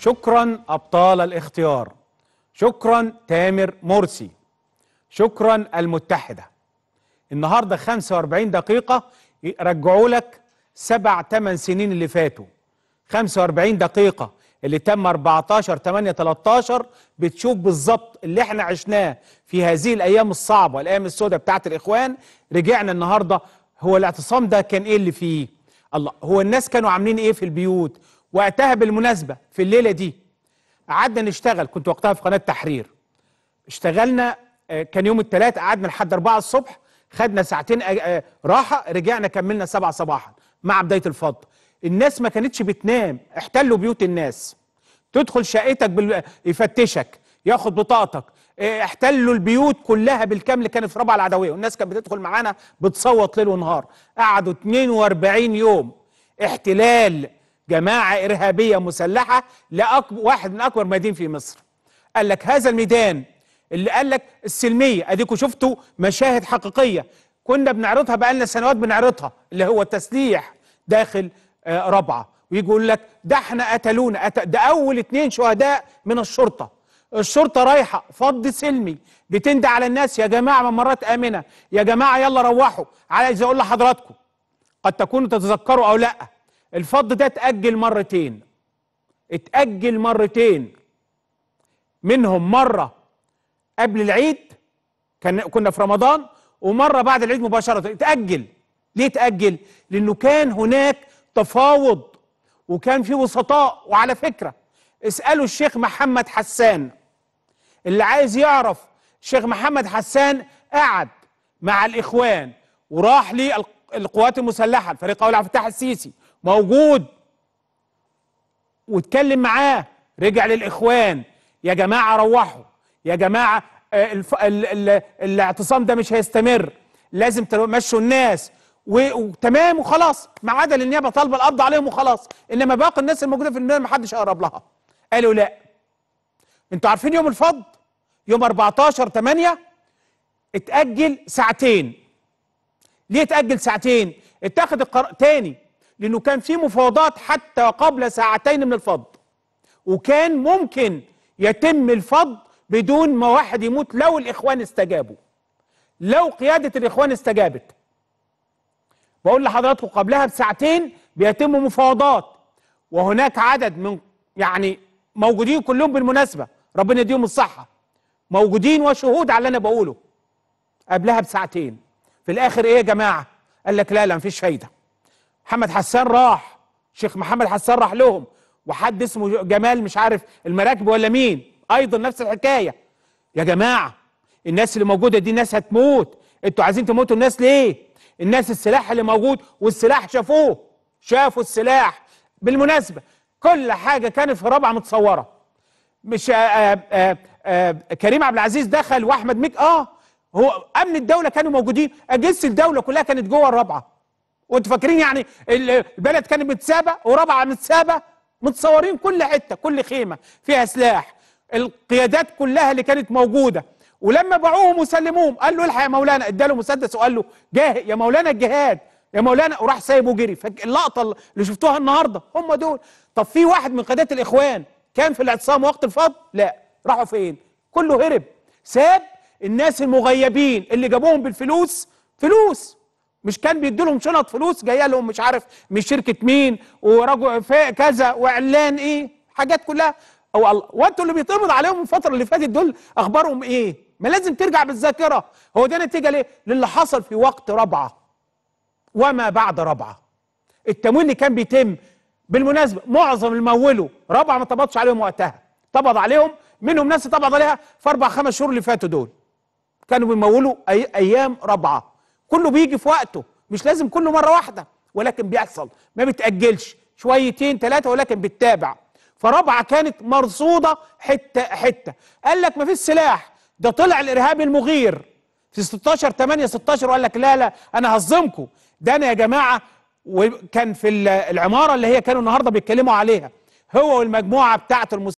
شكرا أبطال الاختيار شكرا تامر مرسي شكرا المتحدة النهاردة 45 دقيقة رجعوا لك سبع ثمان سنين اللي فاتوا 45 دقيقة اللي تم 14 8 13 بتشوف بالظبط اللي احنا عشناه في هذه الايام الصعبه الايام السوداء بتاعت الاخوان رجعنا النهارده هو الاعتصام ده كان ايه اللي فيه الله هو الناس كانوا عاملين ايه في البيوت وقتها بالمناسبة في الليلة دي قعدنا نشتغل كنت وقتها في قناة تحرير اشتغلنا آه، كان يوم الثلاث قعدنا لحد اربعه الصبح خدنا ساعتين آه، آه، راحة رجعنا كملنا 7 صباحا مع بداية الفض الناس ما كانتش بتنام احتلوا بيوت الناس تدخل شقتك بال... يفتشك ياخد بطاقتك احتلوا البيوت كلها بالكامل كانت في رابعه العدويه والناس كانت بتدخل معانا بتصوت ليل ونهار قعدوا 42 يوم احتلال جماعة إرهابية مسلحة لأكبر واحد من أكبر ميادين في مصر قال لك هذا الميدان اللي قال لك السلمية أديكوا شفتوا مشاهد حقيقية كنا بنعرضها بقالنا سنوات بنعرضها اللي هو التسليح داخل آه، ربعه ويقول لك ده احنا قتلونا أت... ده أول اتنين شهداء من الشرطة الشرطة رايحة فض سلمي بتندى على الناس يا جماعة ممرات آمنة يا جماعة يلا روحوا عايز أقول لحضراتكم قد تكونوا تتذكروا أو لأ الفض ده اتأجل مرتين اتأجل مرتين منهم مرة قبل العيد كان كنا في رمضان ومرة بعد العيد مباشرة اتأجل ليه اتأجل؟ لأنه كان هناك تفاوض وكان في وسطاء وعلى فكرة اسألوا الشيخ محمد حسان اللي عايز يعرف الشيخ محمد حسان قعد مع الإخوان وراح للقوات المسلحة الفريق أول عبد الفتاح السيسي موجود واتكلم معاه رجع للاخوان يا جماعه روحوا يا جماعه آه، الف... ال... ال... الاعتصام ده مش هيستمر لازم تمشوا الناس وتمام وخلاص ما عدا النيابه طالبه القبض عليهم وخلاص انما باقي الناس الموجوده في النيابه ما حدش اقرب لها قالوا لا انتوا عارفين يوم الفض يوم 14 8 اتاجل ساعتين ليه اتاجل ساعتين اتخذ القرار تاني لأنه كان في مفاوضات حتى قبل ساعتين من الفض وكان ممكن يتم الفض بدون ما واحد يموت لو الإخوان استجابوا لو قيادة الإخوان استجابت بقول لحضراتكم قبلها بساعتين بيتم مفاوضات وهناك عدد من يعني موجودين كلهم بالمناسبة ربنا يديهم الصحة موجودين وشهود على اللي أنا بقوله قبلها بساعتين في الآخر إيه يا جماعة قال لك لا لا مفيش فايدة محمد حسان راح شيخ محمد حسان راح لهم وحد اسمه جمال مش عارف المراكب ولا مين ايضا نفس الحكايه يا جماعه الناس اللي موجوده دي ناس هتموت انتوا عايزين تموتوا الناس ليه الناس السلاح اللي موجود والسلاح شافوه شافوا السلاح بالمناسبه كل حاجه كانت في رابعه متصوره مش آآ آه، آآ آه، آآ آه، كريم عبد العزيز دخل واحمد ميك اه هو امن الدوله كانوا موجودين اجهزه الدوله كلها كانت جوه الرابعه وانتوا فاكرين يعني البلد كانت متسابه ورابعه متسابه متصورين كل حته كل خيمه فيها سلاح القيادات كلها اللي كانت موجوده ولما باعوهم وسلموهم قال له الحق يا مولانا اداله مسدس وقال له جاه يا مولانا الجهاد يا مولانا وراح سايبه وجري اللقطه اللي شفتوها النهارده هم دول طب في واحد من قيادات الاخوان كان في الاعتصام وقت الفض لا راحوا فين كله هرب ساب الناس المغيبين اللي جابوهم بالفلوس فلوس مش كان بيدي لهم شنط فلوس جايه لهم مش عارف من شركه مين ورجل كذا واعلان ايه حاجات كلها او الله وانتوا اللي بيتقبض عليهم الفتره اللي فاتت دول اخبارهم ايه؟ ما لازم ترجع بالذاكره هو ده نتيجه ليه؟ للي حصل في وقت رابعه وما بعد رابعه التمويل اللي كان بيتم بالمناسبه معظم اللي مولوا رابعه ما طبطش عليهم وقتها طبض عليهم منهم ناس طبض عليها في اربع خمس شهور اللي فاتوا دول كانوا بيمولوا أي ايام رابعه كله بيجي في وقته مش لازم كله مره واحده ولكن بيحصل ما بتاجلش شويتين ثلاثه ولكن بتتابع فرابعه كانت مرصوده حته حته قال لك ما فيش سلاح ده طلع الارهابي المغير في 16 8 16 وقال لك لا لا انا هظمكم ده انا يا جماعه وكان في العماره اللي هي كانوا النهارده بيتكلموا عليها هو والمجموعه بتاعه المس...